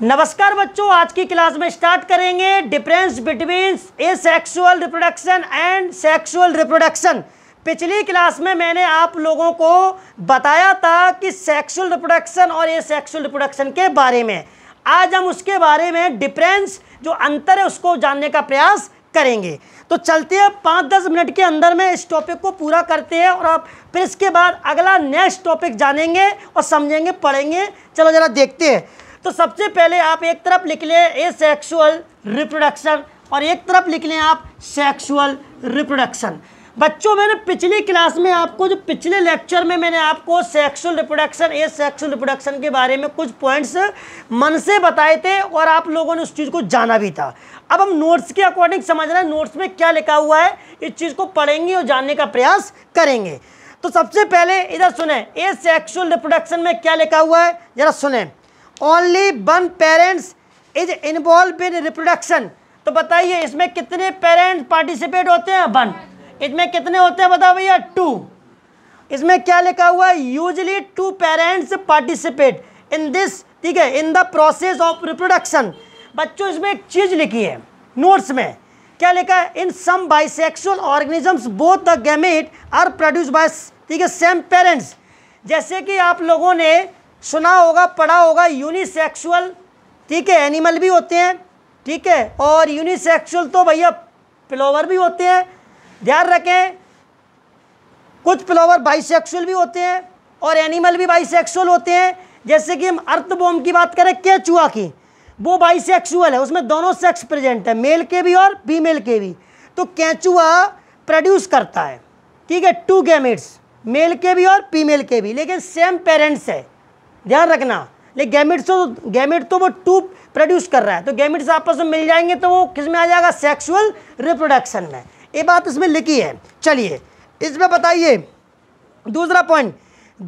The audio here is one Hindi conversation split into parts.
नमस्कार बच्चों आज की क्लास में स्टार्ट करेंगे difference between a sexual reproduction and sexual reproduction पिछली क्लास में मैंने आप लोगों को बताया था कि सेक्सुअल रिप्रोडक्शन और ए सेक्सुअल रिप्रोडक्शन के बारे में आज हम उसके बारे में डिफरेंस जो अंतर है उसको जानने का प्रयास करेंगे तो चलते हैं पाँच दस मिनट के अंदर में इस टॉपिक को पूरा करते हैं और आप फिर इसके बाद अगला नेक्स्ट टॉपिक जानेंगे और समझेंगे पढ़ेंगे चलो ज़रा देखते हैं तो सबसे पहले आप एक तरफ लिख लें ए सेक्सुअल रिप्रोडक्शन और एक तरफ लिख लें आप सेक्सुअल रिप्रोडक्शन बच्चों मैंने पिछली क्लास में आपको जो पिछले लेक्चर में मैंने आपको sexual reproduction a sexual reproduction के बारे में कुछ पॉइंट्स मन से बताए थे और आप लोगों ने उस चीज़ को जाना भी था अब हम नोट्स के अकॉर्डिंग समझ रहे हैं नोट्स में क्या लिखा हुआ है इस चीज़ को पढ़ेंगे और जानने का प्रयास करेंगे तो सबसे पहले इधर सुने ए सेक्सुअल रिप्रोडक्शन में क्या लिखा हुआ है जरा सुने only one parents is involve in reproduction तो बताइए इसमें कितने पेरेंट्स पार्टिसिपेट होते हैं वन इसमें कितने होते हैं बताओ भैया टू इसमें क्या लिखा हुआ है usually two parents participate in this ठीक है in the process of reproduction बच्चों इसमें एक चीज़ लिखी है नोट्स में क्या लिखा है in some bisexual organisms both the gamete are produce by ठीक है सेम पेरेंट्स जैसे कि आप लोगों ने सुना होगा पढ़ा होगा यूनिसेक्सुअल ठीक है एनिमल भी होते हैं ठीक है और यूनिसेक्सुअल तो भैया फ्लावर भी होते हैं ध्यान रखें कुछ फ्लावर बाइसेक्सुअल भी होते हैं और एनिमल भी बाइसेक्सुअल होते हैं जैसे कि हम अर्थबोम की बात करें केचुआ की वो बाइसेक्सुअल है उसमें दोनों सेक्स प्रेजेंट है मेल के भी और फीमेल के भी तो कैचुआ प्रोड्यूस करता है ठीक है टू गैमिट्स मेल के भी और फीमेल के भी लेकिन सेम पेरेंट्स है ध्यान रखना लेकिन गैमिट तो गैमिट तो वो टू प्रोड्यूस कर रहा है तो गैमिट्स आपस में मिल जाएंगे तो वो किस में आ जाएगा सेक्सुअल रिप्रोडक्शन में ये बात इसमें लिखी है चलिए इसमें बताइए दूसरा point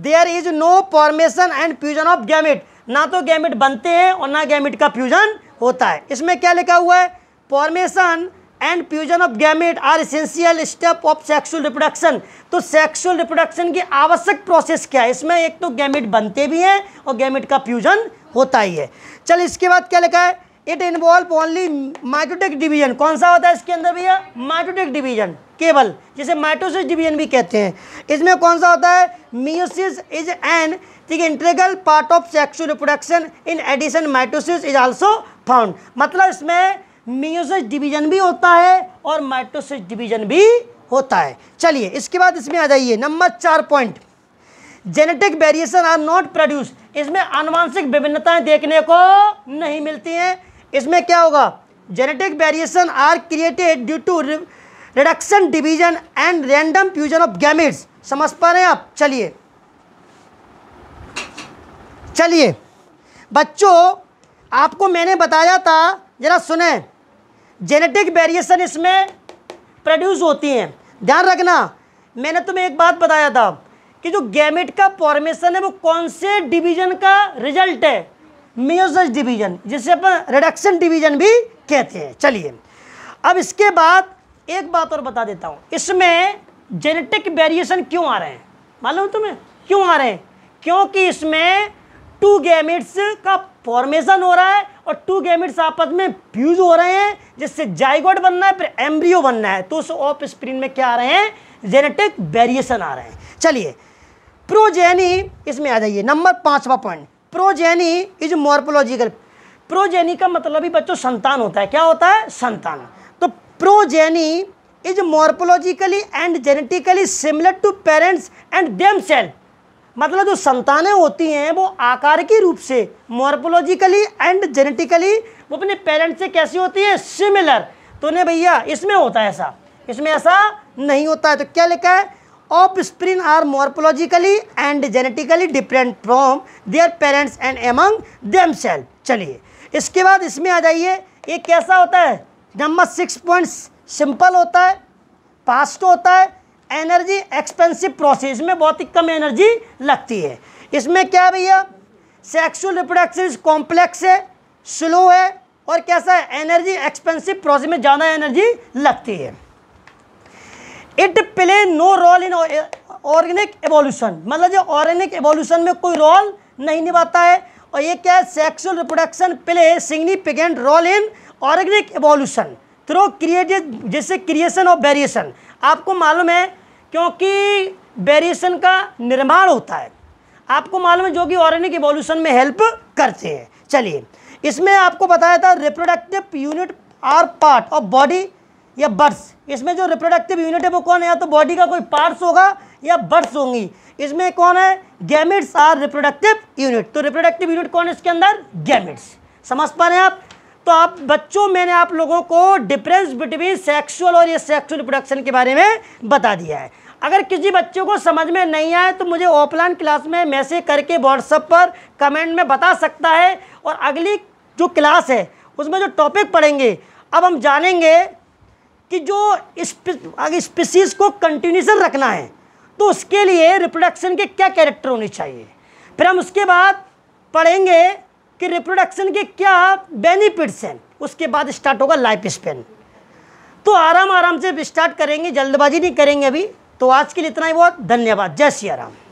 there is no formation and fusion of gamete ना तो गैमिट बनते हैं और ना गैमिट का फ्यूजन होता है इसमें क्या लिखा हुआ है formation and fusion of gamete are essential step of sexual reproduction तो सेक्सुअल रिप्रोडक्शन की आवश्यक प्रोसेस क्या है इसमें एक तो गैमेट बनते भी हैं और गैमेट का फ्यूजन होता ही है चल इसके बाद क्या लिखा है it involve only mitotic division कौन सा होता है इसके अंदर भैया माइटोटिक डिवीजन केवल जिसे माइटोसिस डिवीजन भी कहते हैं इसमें कौन सा होता है मियोसिस इज एन ठीक है integral part of sexual reproduction in addition mitosis is also found मतलब इसमें मियोसिस डिवीजन भी होता है और माइटोसिस डिवीजन भी होता है चलिए इसके बाद इसमें आ जाइए नंबर चार point genetic variation are not produce इसमें आनुवांशिक विभिन्नताएं देखने को नहीं मिलती हैं इसमें क्या होगा genetic variation are created due to reduction division and random fusion of gametes समझ पा रहे हैं आप चलिए चलिए बच्चों आपको मैंने बताया था ज़रा सुने जेनेटिक वेरिएशन इसमें प्रोड्यूस होती हैं ध्यान रखना मैंने तुम्हें एक बात बताया था कि जो गैमेट का फॉर्मेशन है वो कौन से डिवीजन का रिजल्ट है मियोसिस डिवीजन जिसे अपन रिडक्शन डिवीजन भी कहते हैं चलिए अब इसके बाद एक बात और बता देता हूँ इसमें जेनेटिक वेरिएशन क्यों आ रहे हैं मालूम तुम्हें क्यों आ रहे हैं क्योंकि इसमें टू गैमिट्स का फॉर्मेशन हो रहा है और टू गैमिट्स आपस में फ्यूज हो रहे हैं जिससे जाइगोड बनना है फिर एम्ब्रियो बनना है तो उस ऑफ स्प्रीन में क्या आ रहे हैं जेनेटिक वेरिएशन आ रहे हैं चलिए प्रोजेनी इसमें आ जाइए नंबर पांचवा point progeny is morphological progeny का मतलब ही बच्चों संतान होता है क्या होता है संतान तो progeny is morphologically and genetically similar to parents and themselves मतलब जो संतानें होती हैं वो आकार के रूप से मोरपोलॉजिकली एंड जेनेटिकली वो अपने पेरेंट से कैसी होती है सिमिलर तो नहीं भैया इसमें होता है ऐसा इसमें ऐसा नहीं होता है तो क्या लिखा है offspring are morphologically and genetically different from their parents and among them चलिए इसके बाद इसमें आ जाइए ये कैसा होता है नंबर सिक्स पॉइंट्स सिंपल होता है पास्ट होता है एनर्जी एक्सपेंसिव प्रोसेस में बहुत ही कम एनर्जी लगती है इसमें क्या भैया सेक्सुअल रिप्रोडक्शन कॉम्प्लेक्स है स्लो है और कैसा है एनर्जी एक्सपेंसिव प्रोसेस में ज़्यादा एनर्जी लगती है it play no role in organic evolution मतलब जो ऑर्गेनिक एवोल्यूशन में कोई रोल नहीं निभाता है और ये क्या है sexual reproduction play significant role in organic evolution through तो क्रिएटेड जैसे क्रिएशन ऑफ वेरिएशन आपको मालूम है क्योंकि वेरिएशन का निर्माण होता है आपको मालूम है जो कि ऑर्गेनिक इवोल्यूशन में हेल्प करते हैं चलिए इसमें आपको बताया था reproductive unit are part of body या बर्ड्स इसमें जो रिप्रोडक्टिव यूनिट है वो कौन है या तो बॉडी का कोई पार्ट्स होगा या बर्ड्स होंगी इसमें कौन है गैमिट्स आर रिप्रोडक्टिव यूनिट तो रिप्रोडक्टिव यूनिट कौन है इसके अंदर गैमिट्स समझ पा रहे हैं आप तो आप बच्चों मैंने आप लोगों को डिफरेंस बिटवीन सेक्सुअल और ये सेक्सुअल प्रोडक्शन के बारे में बता दिया है अगर किसी बच्चे को समझ में नहीं आए तो मुझे ऑफलाइन क्लास में मैसेज करके व्हाट्सअप पर कमेंट में बता सकता है और अगली जो क्लास है उसमें जो टॉपिक पढ़ेंगे अब हम जानेंगे कि जो स्पीसीज़ को कंटिन्यूसन रखना है तो उसके लिए रिप्रोडक्शन के क्या कैरेक्टर होने चाहिए फिर हम उसके बाद पढ़ेंगे कि रिप्रोडक्शन के क्या बेनिफिट्स हैं उसके बाद स्टार्ट होगा लाइफ स्पेन तो आराम आराम से स्टार्ट करेंगे जल्दबाजी नहीं करेंगे अभी तो आज के लिए इतना ही बहुत धन्यवाद जय सिया राम